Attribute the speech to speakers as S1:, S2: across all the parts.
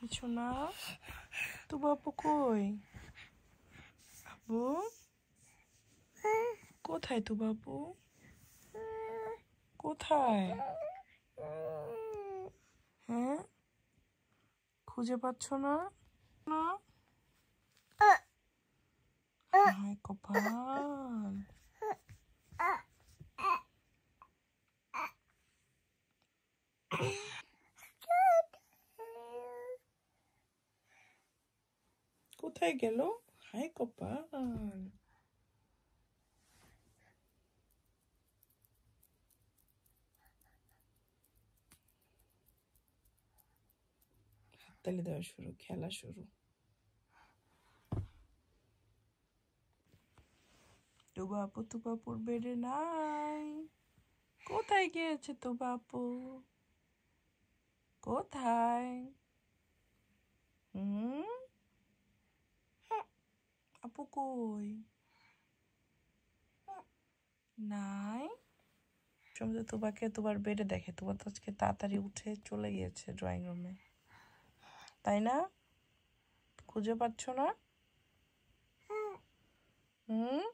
S1: কিছু না তো বাপু কই আবু কোথায় তো বাপু কোথায় হ্যাঁ খুঁজে পাচ্ছ না না কপাল কোথায় গেল হাই কপাল হাততালি দেওয়া শুরু খেলা শুরু বেড়ে নাই কোথায় গিয়েছে তো বাপু কোথায় হুম আপু নাই সমুদ্র তোমাকে তোমার বেডে দেখে তোমার তো আজকে তাড়াতাড়ি উঠে চলে গিয়েছে ড্রয়িং রুমে তাই না খুঁজে পাচ্ছ না হুম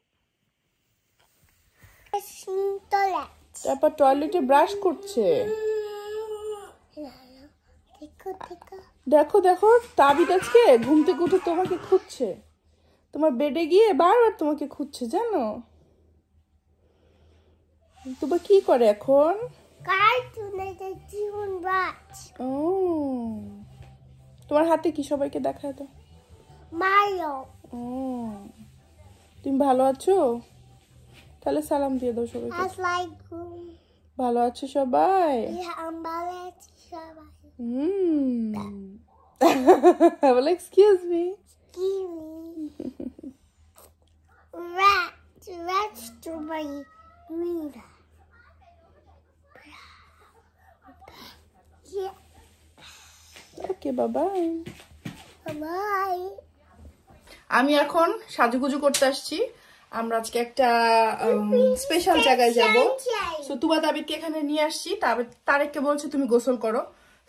S1: তারপর টয়লেটে ব্রাশ করছে দেখো দেখো তাবিদ আজকে ঘুম থেকে উঠে তোমাকে খুঁজছে তোমার বেডে গিয়ে বারবার তোমাকে খুঁজছে জানো তোমা কি করে এখন ও তোমার হাতে কি সবাইকে দেখায় তো তুমি ভালো আছো তাহলে সালাম দিয়ে দাও সবাই ভালো আছো সবাই হুম বলে excuse me Rat, rats to my breather. Okay, bye bye. Bye bye. আমি এখন সাজুগুজু করতে আসছি আমরা আজকে একটা স্পেশাল জায়গায় যাব সো তুবা তাবিদকে এখানে নিয়ে আসছি তারেককে বলছে তুমি গোসল করো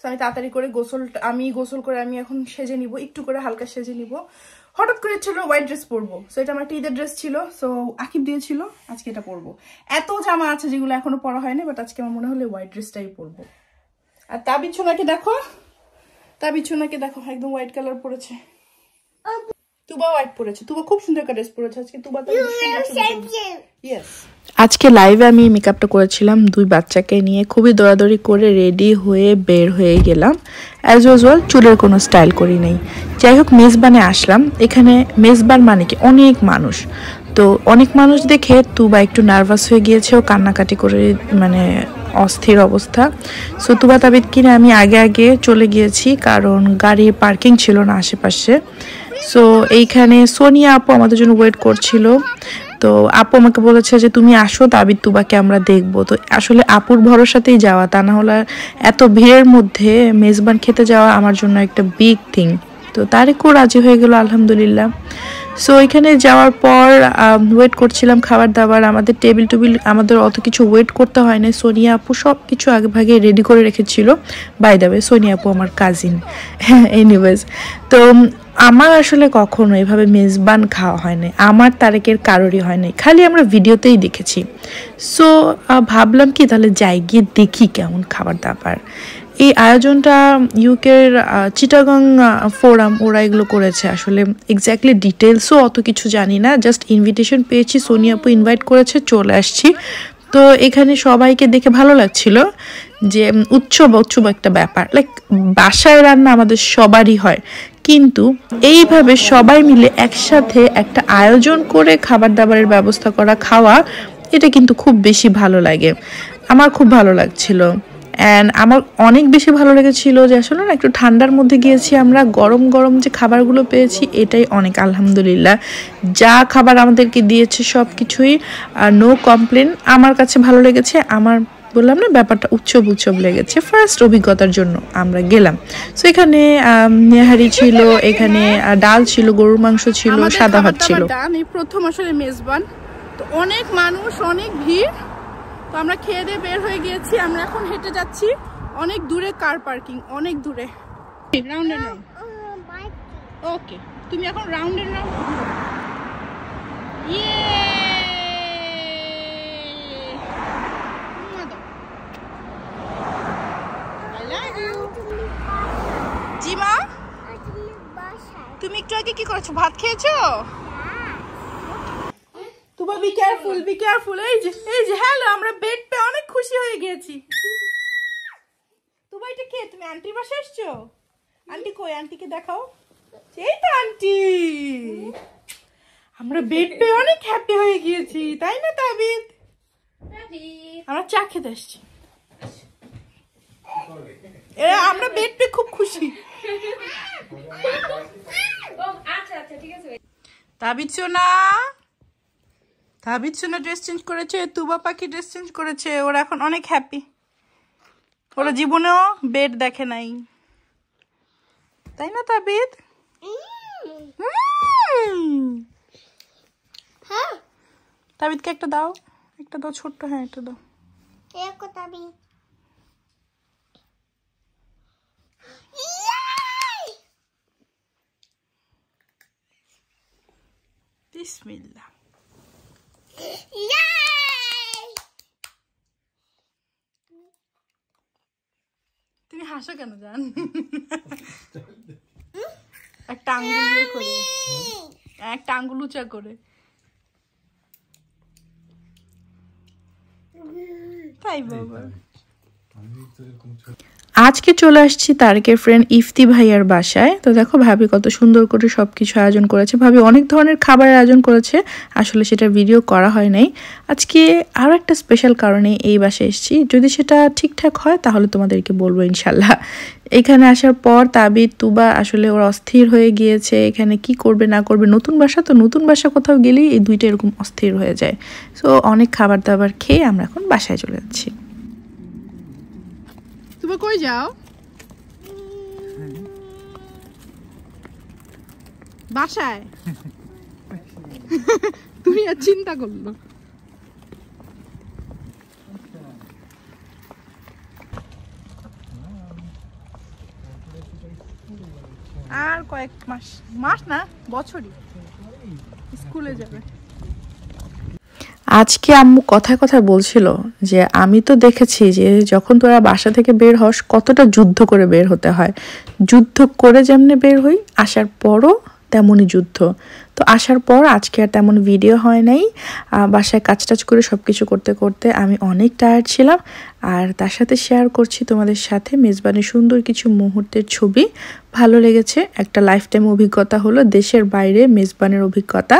S1: আমি তাড়াতাড়ি করে গোসল আমি গোসল করে আমি এখন সেজে নিব একটু করে হালকা সেজে নিব হঠাৎ করে ছিল হোয়াইট ড্রেস পরবো সো এটা আমার একটা ঈদের ড্রেস ছিল সো আকিব দিয়েছিল আজকে এটা পরবো এত জামা আছে যেগুলো এখনো পরা হয়নি বাট আজকে আমার মনে হলো হোয়াইট ড্রেসটাই পরবো আর তা বিছুনাকে দেখো তা বিছুনাকে দেখো একদম হোয়াইট কালার পরেছে তুবা হোয়াইট পরেছে তুবা খুব সুন্দর একটা ড্রেস পরেছে আজকে তুবা তো ইয়েস আজকে লাইভে আমি মেকআপটা করেছিলাম দুই বাচ্চাকে নিয়ে খুবই দৌড়াদৌড়ি করে রেডি হয়ে বের হয়ে গেলাম অ্যাজ ওয়াজ ওয়াল চুলের কোনো স্টাইল করি নাই যাই হোক মেজবানে আসলাম এখানে মেজবান মানে কি অনেক মানুষ তো অনেক মানুষ দেখে তুবা একটু নার্ভাস হয়ে গিয়েছে ও কান্নাকাটি করে মানে অস্থির অবস্থা সো তুবা তাবিদ কিনে আমি আগে আগে চলে গিয়েছি কারণ গাড়ি পার্কিং ছিল না আশেপাশে সো এইখানে সোনিয়া আপু আমাদের জন্য ওয়েট করছিল তো আপু আমাকে বলেছে যে তুমি আসো তাবিদ তুবাকে আমরা দেখবো তো আসলে আপুর ভরসাতেই যাওয়া তা না হলে এত ভিড়ের মধ্যে মেজবান খেতে যাওয়া আমার জন্য একটা বিগ থিং তো একটু রাজি হয়ে গেল আলহামদুলিল্লাহ সো এখানে যাওয়ার পর ওয়েট করছিলাম খাবার দাবার আমাদের টেবিল টুবিল আমাদের অত কিছু ওয়েট করতে হয় না সোনিয়া আপু সব কিছু আগে ভাগে রেডি করে রেখেছিল বাই দাবে সোনিয়া আপু আমার কাজিন এনিওয়েজ তো আমার আসলে কখনো এভাবে মেজবান খাওয়া হয়নি আমার তারেকের কারোরই নাই খালি আমরা ভিডিওতেই দেখেছি সো ভাবলাম কি তাহলে যাই গিয়ে দেখি কেমন খাবার দাবার এই আয়োজনটা ইউকের চিটাগং ফোরাম ওরা এগুলো করেছে আসলে এক্স্যাক্টলি ডিটেলসও অত কিছু জানি না জাস্ট ইনভিটেশন পেয়েছি সোনিয়াপু ইনভাইট করেছে চলে আসছি তো এখানে সবাইকে দেখে ভালো লাগছিল যে উৎসব উৎসব একটা ব্যাপার লাইক বাসায় রান্না আমাদের সবারই হয় কিন্তু এইভাবে সবাই মিলে একসাথে একটা আয়োজন করে খাবার দাবারের ব্যবস্থা করা খাওয়া এটা কিন্তু খুব বেশি ভালো লাগে আমার খুব ভালো লাগছিল অ্যান্ড আমার অনেক বেশি ভালো লেগেছিলো যে আসলে না একটু ঠান্ডার মধ্যে গিয়েছি আমরা গরম গরম যে খাবারগুলো পেয়েছি এটাই অনেক আলহামদুলিল্লাহ যা খাবার আমাদেরকে দিয়েছে সব কিছুই নো কমপ্লেন আমার কাছে ভালো লেগেছে আমার বললাম না ব্যাপারটা উৎসব উৎসব লেগেছে ফার্স্ট অভিজ্ঞতার জন্য আমরা গেলাম সো এখানে নেহারি ছিল এখানে ডাল ছিল গরুর মাংস ছিল সাদা ভাত ছিল প্রথম আসলে মেজবান তো অনেক মানুষ অনেক ভিড় তো আমরা খেয়ে দিয়ে বের হয়ে গিয়েছি আমরা এখন হেঁটে যাচ্ছি অনেক দূরে কার পার্কিং অনেক দূরে রাউন্ড অ্যান্ড রাউন্ড ওকে তুমি এখন রাউন্ড এন্ড রাউন্ড ইয়ে জিমা তুমি একটু আগে কি করেছো ভাত খেয়েছো কুবা বি কেয়ারফুল বি কেয়ারফুল এই যে এই যে হ্যালো আমরা বেড পে অনেক খুশি হয়ে গেছি তুবা এটা কে তুমি আন্টি বাসা এসছো আন্টি কই আন্টিকে দেখাও এই তো আন্টি আমরা বেড পে অনেক হ্যাপি হয়ে গিয়েছি তাই না তাবিদ আমরা চা খেতে এসছি আমরা বেড পে খুব খুশি আচ্ছা, আচ্ছা, তাবিদ সোনা তাবিদ সোনা ড্রেস চেঞ্জ করেছে তুবা পাখি ড্রেস চেঞ্জ করেছে ওরা এখন অনেক হ্যাপি ওরা জীবনেও বেড দেখে নাই তাই না তাবিদ হ্যাঁ। তাবিদকে একটা দাও একটা দাও ছোট্ট হ্যাঁ একটা দাও তাবিদ তুমি হাসো কেন জান একটা আঙ্গুল করে একটা আঙ্গুল উঁচা করে তাই বাবা আমি তো এরকম আজকে চলে আসছি তারকের ফ্রেন্ড ইফতি ভাইয়ার বাসায় তো দেখো ভাবি কত সুন্দর করে সব কিছু আয়োজন করেছে ভাবি অনেক ধরনের খাবারের আয়োজন করেছে আসলে সেটা ভিডিও করা হয় নাই আজকে আরও একটা স্পেশাল কারণে এই বাসায় এসেছি যদি সেটা ঠিকঠাক হয় তাহলে তোমাদেরকে বলবো ইনশাল্লাহ এখানে আসার পর তাবি তুবা আসলে ওরা অস্থির হয়ে গিয়েছে এখানে কি করবে না করবে নতুন বাসা তো নতুন বাসা কোথাও গেলেই এই দুইটা এরকম অস্থির হয়ে যায় সো অনেক খাবার দাবার খেয়ে আমরা এখন বাসায় চলে যাচ্ছি তুমি কই যাও বাসায় তুমি আর চিন্তা করলো আর কয়েক মাস মাস না বছরই স্কুলে যাবে আজকে আম্মু কথা কথা বলছিল যে আমি তো দেখেছি যে যখন তোরা বাসা থেকে বের হস কতটা যুদ্ধ করে বের হতে হয় যুদ্ধ করে যেমনি বের হই আসার পরও তেমনই যুদ্ধ তো আসার পর আজকে আর তেমন ভিডিও হয় নাই বাসায় কাজ টাজ করে সব কিছু করতে করতে আমি অনেক টায়ার্ড ছিলাম আর তার সাথে শেয়ার করছি তোমাদের সাথে মেজবানের সুন্দর কিছু মুহূর্তের ছবি ভালো লেগেছে একটা লাইফ টাইম অভিজ্ঞতা হলো দেশের বাইরে মেজবানের অভিজ্ঞতা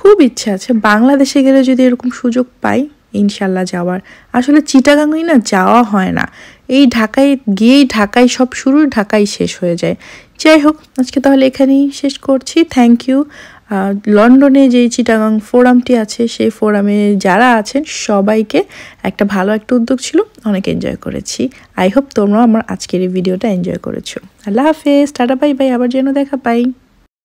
S1: খুব ইচ্ছা আছে বাংলাদেশে গেলে যদি এরকম সুযোগ পাই ইনশাল্লাহ যাওয়ার আসলে চিটাগাঙ্গই না যাওয়া হয় না এই ঢাকায় গিয়েই ঢাকায় সব শুরু ঢাকায় শেষ হয়ে যায় যাই হোক আজকে তাহলে এখানেই শেষ করছি থ্যাংক ইউ লন্ডনে যে চিটাগাং ফোরামটি আছে সেই ফোরামে যারা আছেন সবাইকে একটা ভালো একটা উদ্যোগ ছিল অনেক এনজয় করেছি আই হোপ তোমরাও আমার আজকের এই ভিডিওটা এনজয় করেছো আল্লাহ হাফেজ টাটা বাই বাই আবার যেন দেখা পাই